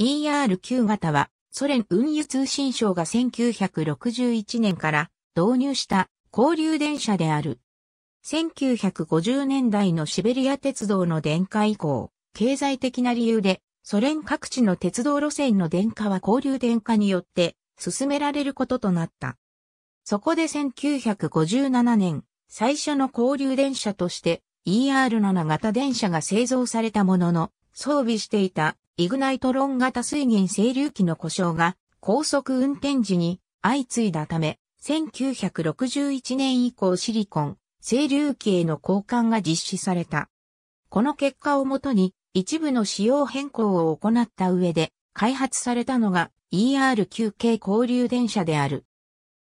ER9 型は、ソ連運輸通信省が1961年から導入した交流電車である。1950年代のシベリア鉄道の電化以降、経済的な理由で、ソ連各地の鉄道路線の電化は交流電化によって進められることとなった。そこで1957年、最初の交流電車として ER7 型電車が製造されたものの、装備していたイグナイトロン型水銀整流機の故障が高速運転時に相次いだため、1961年以降シリコン、整流機への交換が実施された。この結果をもとに一部の仕様変更を行った上で開発されたのが ER9 系交流電車である。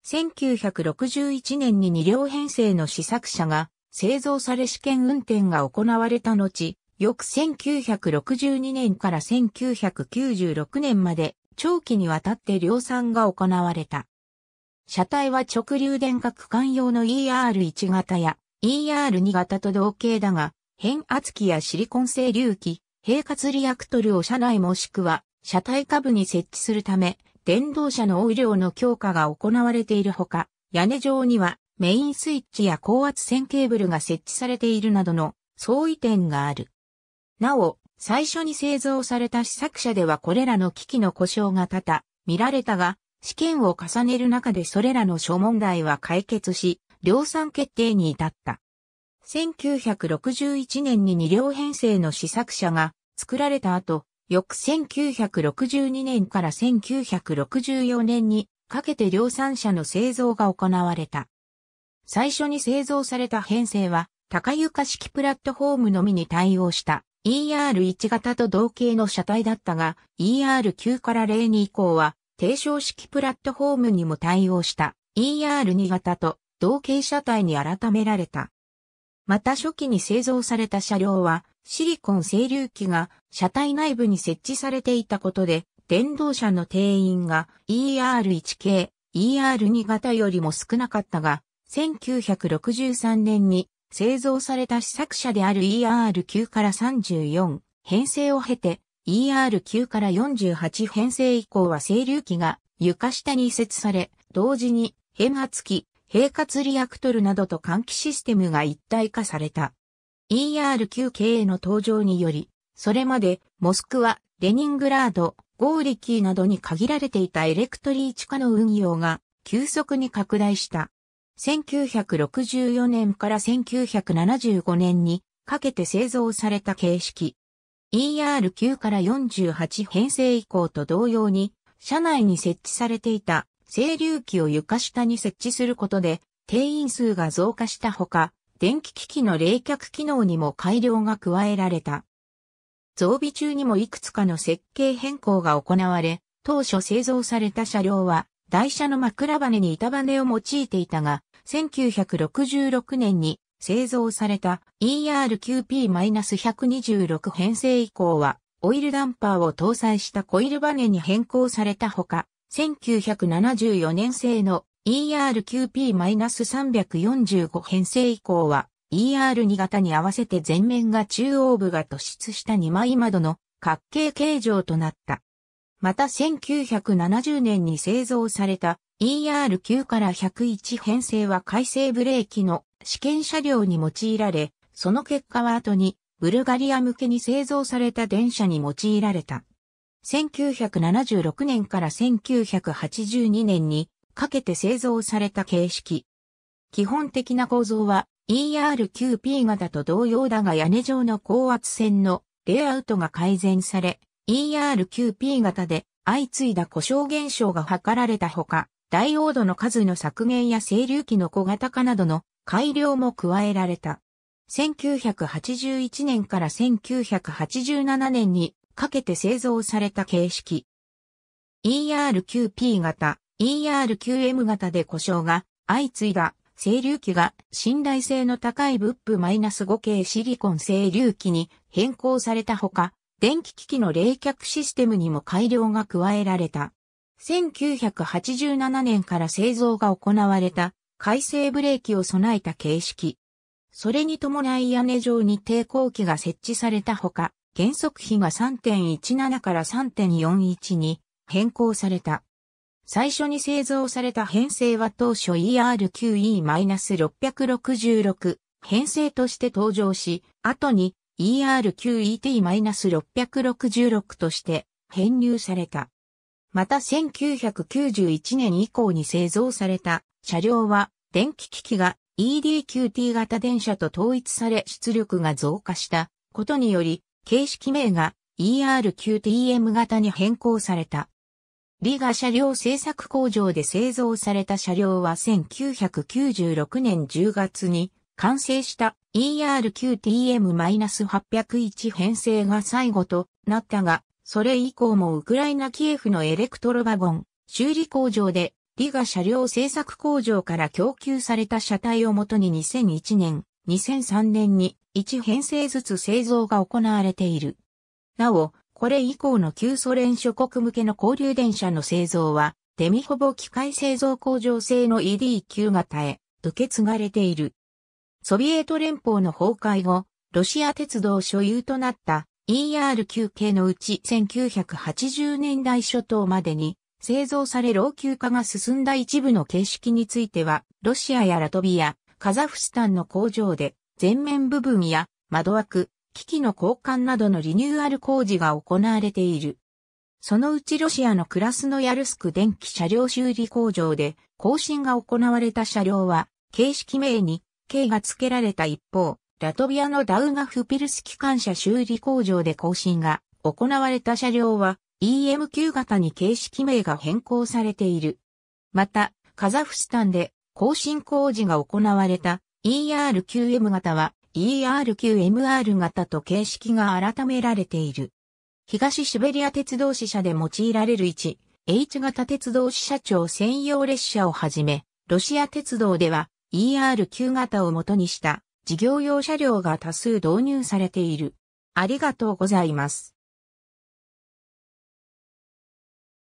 1961年に2両編成の試作車が製造され試験運転が行われた後、翌1962年から1996年まで長期にわたって量産が行われた。車体は直流電化区間用の ER1 型や ER2 型と同型だが、変圧器やシリコン製流器、平滑リアクトルを車内もしくは車体下部に設置するため、電動車の応量の強化が行われているほか、屋根上にはメインスイッチや高圧線ケーブルが設置されているなどの相違点がある。なお、最初に製造された試作車ではこれらの機器の故障が多々見られたが、試験を重ねる中でそれらの諸問題は解決し、量産決定に至った。1961年に2両編成の試作車が作られた後、翌1962年から1964年にかけて量産車の製造が行われた。最初に製造された編成は高床式プラットフォームのみに対応した ER1 型と同型の車体だったが、ER9 から02以降は、低床式プラットフォームにも対応した ER2 型と同型車体に改められた。また初期に製造された車両は、シリコン整流器が車体内部に設置されていたことで、電動車の定員が ER1 系、ER2 型よりも少なかったが、1963年に製造された試作車である ER9 から34編成を経て ER9 から48編成以降は整流器が床下に移設され、同時に変圧器、平滑リアクトルなどと換気システムが一体化された。ER9 系の登場により、それまでモスクワ、レニングラード、ゴーリキーなどに限られていたエレクトリー地下の運用が急速に拡大した。1964年から1975年にかけて製造された形式。ER9 から48編成以降と同様に、車内に設置されていた整流器を床下に設置することで、定員数が増加したほか、電気機器の冷却機能にも改良が加えられた。増備中にもいくつかの設計変更が行われ、当初製造された車両は、台車の枕羽に板羽を用いていたが、1966年に製造された ER9P-126 編成以降は、オイルダンパーを搭載したコイルバネに変更されたほか、1974年製の ER9P-345 編成以降は ER2 型に合わせて前面が中央部が突出した2枚窓の角形形状となった。また1970年に製造された ER9 から101編成は改正ブレーキの試験車両に用いられ、その結果は後にブルガリア向けに製造された電車に用いられた。1976年から1982年にかけて製造された形式。基本的な構造は ER9P 型と同様だが屋根状の高圧線のレイアウトが改善され ER9P 型で相次いだ故障現象が図られたほかダイオードの数の削減や整流器の小型化などの改良も加えられた。1981年から1987年にかけて製造された形式。ERQP 型、ERQM 型で故障が相次いだ整流器が信頼性の高いブップマイナス -5 系シリコン整流器に変更されたほか、電気機器の冷却システムにも改良が加えられた。1987年から製造が行われた改正ブレーキを備えた形式。それに伴い屋根上に抵抗器が設置されたほか、減速比が3.17から3.41に変更された。最初に製造された編成は当初 ER9E-666 編成として登場し、後に ER9ET-666 として編入された。また1991年以降に製造された車両は電気機器が EDQT 型電車と統一され出力が増加したことにより形式名が ERQTM 型に変更された。リガ車両製作工場で製造された車両は1996年10月に完成した ERQTM-801 編成が最後となったが、それ以降もウクライナキエフのエレクトロワゴン、修理工場で、リガ車両製作工場から供給された車体をもとに2001年、2003年に1編成ずつ製造が行われている。なお、これ以降の旧ソ連諸国向けの交流電車の製造は、デミホボ機械製造工場製の ED 級型へ受け継がれている。ソビエト連邦の崩壊後、ロシア鉄道所有となった ER9 系のうち1980年代初頭までに製造され老朽化が進んだ一部の形式については、ロシアやラトビア、カザフスタンの工場で前面部分や窓枠、機器の交換などのリニューアル工事が行われている。そのうちロシアのクラスノヤルスク電気車両修理工場で更新が行われた車両は、形式名に K が付けられた一方、ラトビアのダウガフピルス機関車修理工場で更新が行われた車両は EM9 型に形式名が変更されている。また、カザフスタンで更新工事が行われた ER9M 型は ER9MR 型と形式が改められている。東シベリア鉄道支社で用いられる 1H 型鉄道支社長専用列車をはじめ、ロシア鉄道では ER9 型を元にした事業用車両が多数導入されている。ありがとうございます。